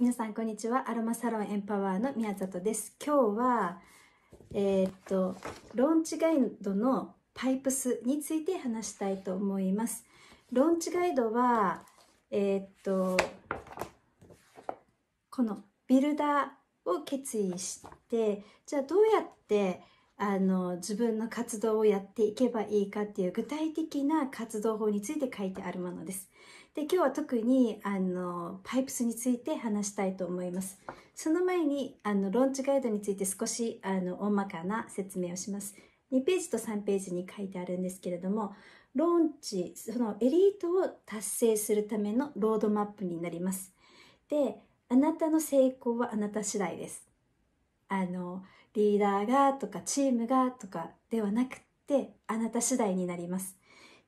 皆さんこんにちは。アロマサロンエンパワーの宮里です。今日は、えー、っと、ローンチガイドのパイプスについて話したいと思います。ローンチガイドは、えー、っと、このビルダーを決意して、じゃあどうやってあの自分の活動をやっていけばいいかっていう具体的な活動法について書いてあるものです。で今日は特にあのパイプスについて話したいと思いますその前にあのローンチガイドについて少しあの大まかな説明をします2ページと3ページに書いてあるんですけれどもローンチそのエリートを達成するためのロードマップになりますであなたの成功はあなた次第ですあのリーダーがとかチームがとかではなくってあなた次第になります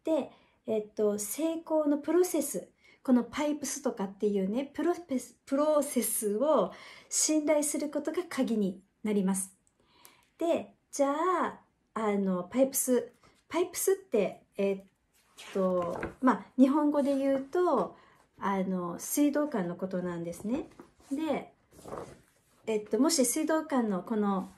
でえっと、成功のプロセス、このパイプスとかっていうね、プロプロセスを信頼することが鍵になります。で、じゃあ、あの、パイプス、パイプスって、えっと、まあ、日本語で言うと、あの、水道管のことなんですね。で、えっと、もし水道管のこの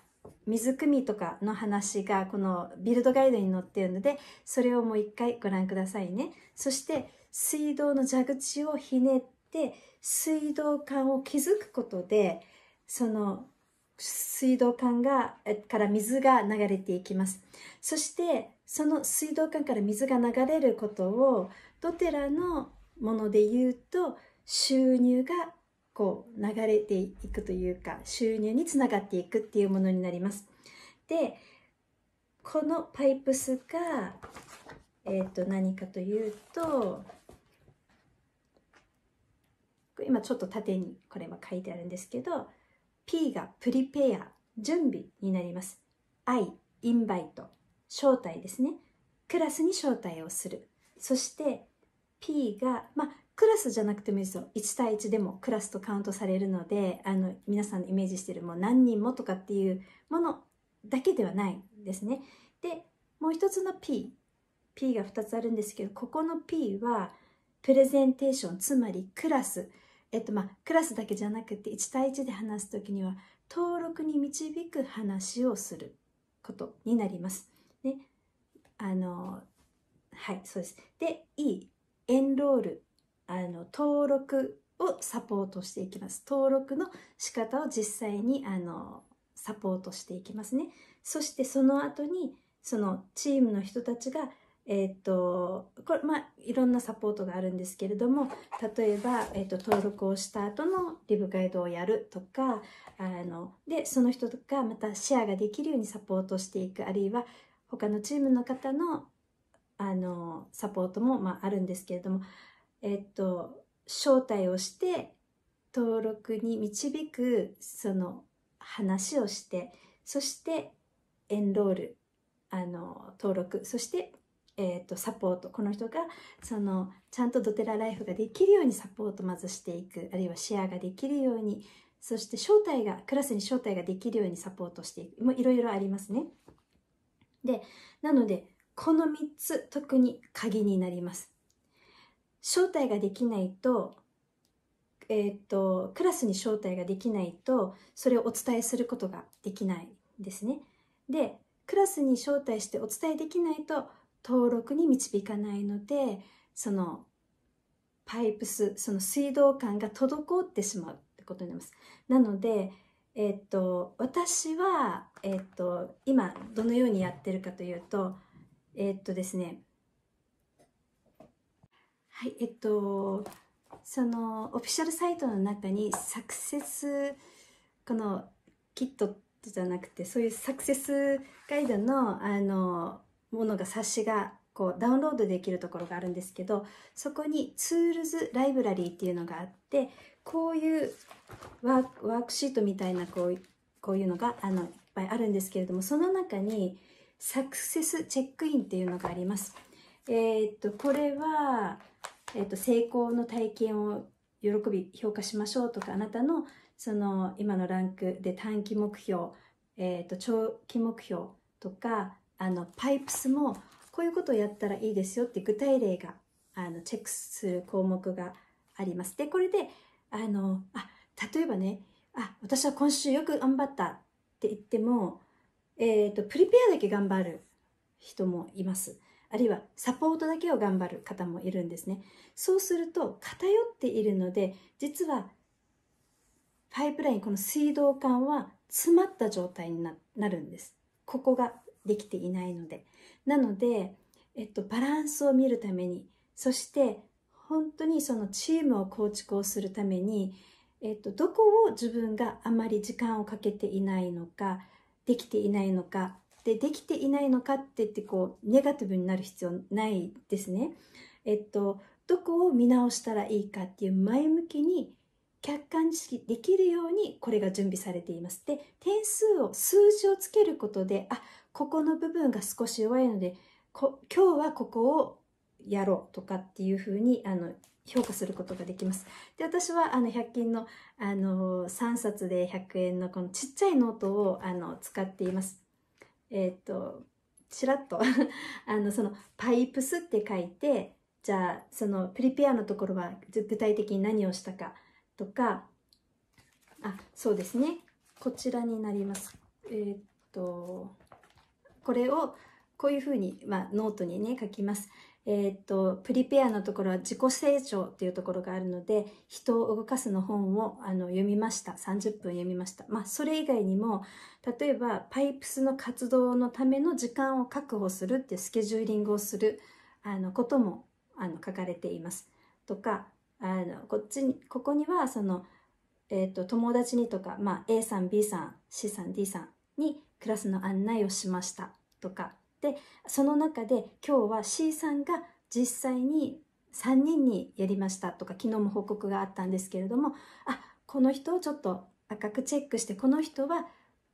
水汲みとかの話がこのビルドガイドに載っているのでそれをもう一回ご覧くださいねそして水道の蛇口をひねって水道管を築くことでその水道管がから水が流れていきますそしてその水道管から水が流れることをドテラのもので言うと収入がこう流れていくというか収入につながっていくっていうものになります。でこのパイプスが、えー、と何かというと今ちょっと縦にこれは書いてあるんですけど P がプリペア準備になります。I インバイト招待ですね。クラスに招待をする。そして P が、まあ、クラスじゃなくてもいいですよ1対1でもクラスとカウントされるのであの皆さんのイメージしてるもう何人もとかっていうものだけではないんですね。でもう一つの P P が2つあるんですけどここの P はプレゼンテーションつまりクラス、えっとまあ、クラスだけじゃなくて1対1で話す時には登録に導く話をすることになります。ね、あのはいそうですで E エンロールあの登録をサポートしていきます。登録の仕方を実際にあのサポートしていきますね。そしてその後にそのチームの人たちがえっ、とこれまあいろんなサポートがあるんですけれども例えば、えーと、と登録をした後のリブガイドをやるとかあのでその人とかまたシェアができるようにサポートしていくあるいは他のチームの方のあのサポートも、まあ、あるんですけれどもえっと、招待をして、登録に導く、その、話をして、そして、エンロール、あの、登録、そして、えっと、サポート。この人が、その、ちゃんとドテラライフができるようにサポートまずしていく、あるいはシェアができるように、そして招待が、クラスに招待ができるようにサポートしていく。もういろいろありますね。で、なので、この3つ特に鍵になります。招待ができないと,、えーと、クラスに招待ができないとそれをお伝えすることができないんですね。でクラスに招待してお伝えできないと登録に導かないのでそのパイプスその水道管が滞ってしまうってことになります。なのでえー、っと私は、えー、っと今どのようにやってるかというとえー、っとですねはい、えっと、そのオフィシャルサイトの中にサクセス、このキットじゃなくて、そういうサクセスガイドの、あの、ものが冊子がこうダウンロードできるところがあるんですけど、そこにツールズライブラリーっていうのがあって、こういうワークワークシートみたいなこうこういうのがあのいっぱいあるんですけれども、その中にサクセスチェックインっていうのがあります。えー、っと、これは、えっと、成功の体験を喜び評価しましょうとかあなたのその今のランクで短期目標、えっと、長期目標とかあのパイプスもこういうことをやったらいいですよって具体例があのチェックする項目があります。でこれであのあ例えばねあ私は今週よく頑張ったって言っても、えー、とプリペアだけ頑張る人もいます。あるいはサポートだけを頑張る方もいるんですね。そうすると偏っているので、実はパイプライン、この水道管は詰まった状態になるんです。ここができていないので。なので、えっと、バランスを見るために、そして本当にそのチームを構築をするために、えっと、どこを自分があまり時間をかけていないのか、できていないのかでできていないのかってってこうネガティブになる必要ないですね。えっとどこを見直したらいいかっていう前向きに客観意識できるようにこれが準備されています。で点数を数字をつけることであここの部分が少し弱いのでこ今日はここをやろうとかっていうふうにあの評価することができます。で私はあの100均の、あの3冊で100円のこのちっちゃいノートをあの使っています。えっ、とちらっと あのそのパイプスって書いてじゃあそのプリペアのところは具体的に何をしたかとかあそうですねこちらになりますえー、っとこれをこういうふうに、まあ、ノートにね書きますえっ、と、プリペアのところは自己成長っていうところがあるので、人を動かすの本をあの読みました。30分読みました。まあ、それ以外にも、例えば、パイプスの活動のための時間を確保するってスケジューリングをする、あの、ことも、あの、書かれています。とか、あの、こっちに、ここには、その、えっ、と、友達にとか、まあ、A さん、B さん、C さん、D さんにクラスの案内をしましたとか、でその中で今日は C さんが実際に3人にやりましたとか昨日も報告があったんですけれどもあこの人をちょっと赤くチェックしてこの人は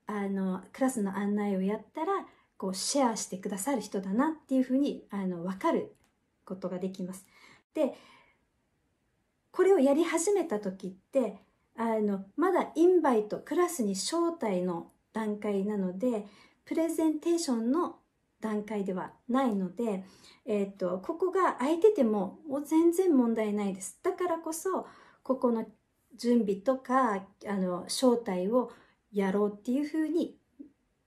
あのクラスの案内をやったらこうシェアしてくださる人だなっていうふうにあの分かることができます。でこれをやり始めた時ってあのまだインバイトクラスに招待の段階なのでプレゼンテーションの段階ではないので、えーと、ここが空いててももう全然問題ないですだからこそここの準備とかあの招待をやろうっていうふうに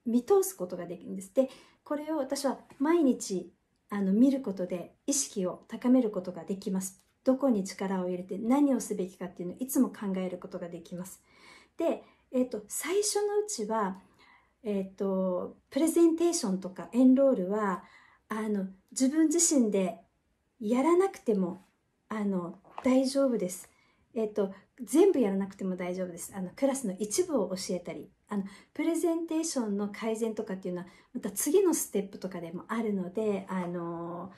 見通すことができるんですでこれを私は毎日あの見ることで意識を高めることができますどこに力を入れて何をすべきかっていうのをいつも考えることができますで、えーと最初のうちはえっ、と、プレゼンテーションとかエンロールは、あの、自分自身でやらなくても、あの、大丈夫です。えっ、と、全部やらなくても大丈夫です。あの、クラスの一部を教えたり、あの、プレゼンテーションの改善とかっていうのは、また次のステップとかでもあるので、あの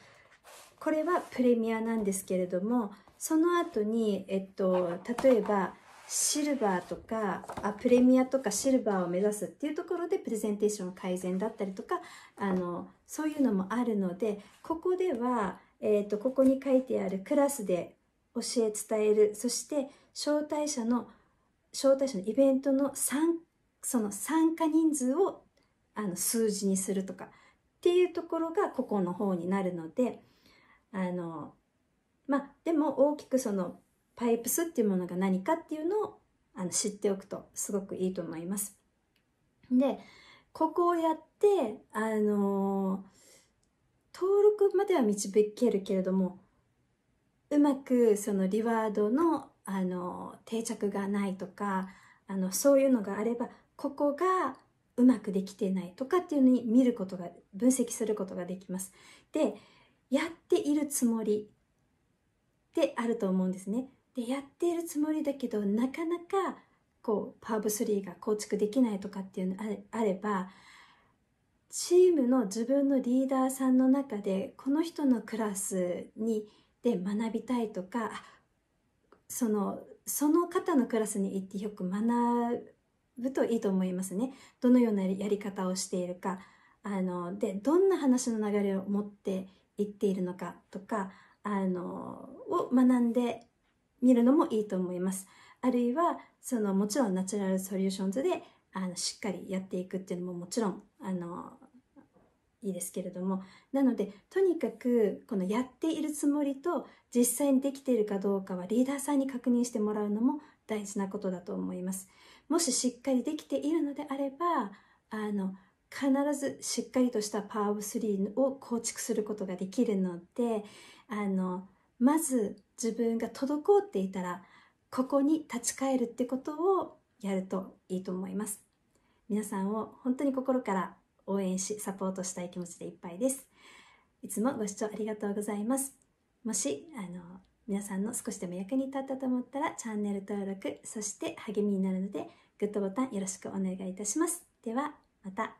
これはプレミアなんですけれども、その後に、えっと、例えば、シルバーとかあプレミアとかシルバーを目指すっていうところでプレゼンテーション改善だったりとかあのそういうのもあるのでここでは、えーと、とここに書いてあるクラスで教え伝えるそして招待者の招待者のイベントの参その参加人数をあの数字にするとかっていうところがここの方になるのであのまあでも大きくそのパイプスっていうものが何かっていうのをあの知っておくとすごくいいと思います。でここをやってあのー、登録までは導けるけれどもうまくそのリワードのあのー、定着がないとかあのそういうのがあればここがうまくできてないとかっていうのに見ることが分析することができます。でやっているつもりであると思うんですね。でやっているつもりだけどなかなかこうパーブーが構築できないとかっていうのあればチームの自分のリーダーさんの中でこの人のクラスにで学びたいとかそのその方のクラスに行ってよく学ぶといいと思いますね。どのようなやり方をしているかあのでどんな話の流れを持っていっているのかとかあのを学んで見るのもいいと思います。あるいは、そのもちろんナチュラルソリューションズであのしっかりやっていくっていうのももちろんあのいいですけれどもなのでとにかくこのやっているつもりと実際にできているかどうかはリーダーさんに確認してもらうのも大事なことだと思いますもししっかりできているのであればあの必ずしっかりとしたパワーオブ3を構築することができるのであのまず自分が滞っていたらここに立ち返るってことをやるといいと思います皆さんを本当に心から応援しサポートしたい気持ちでいっぱいですいつもご視聴ありがとうございますもしあの皆さんの少しでも役に立ったと思ったらチャンネル登録そして励みになるのでグッドボタンよろしくお願いいたしますではまた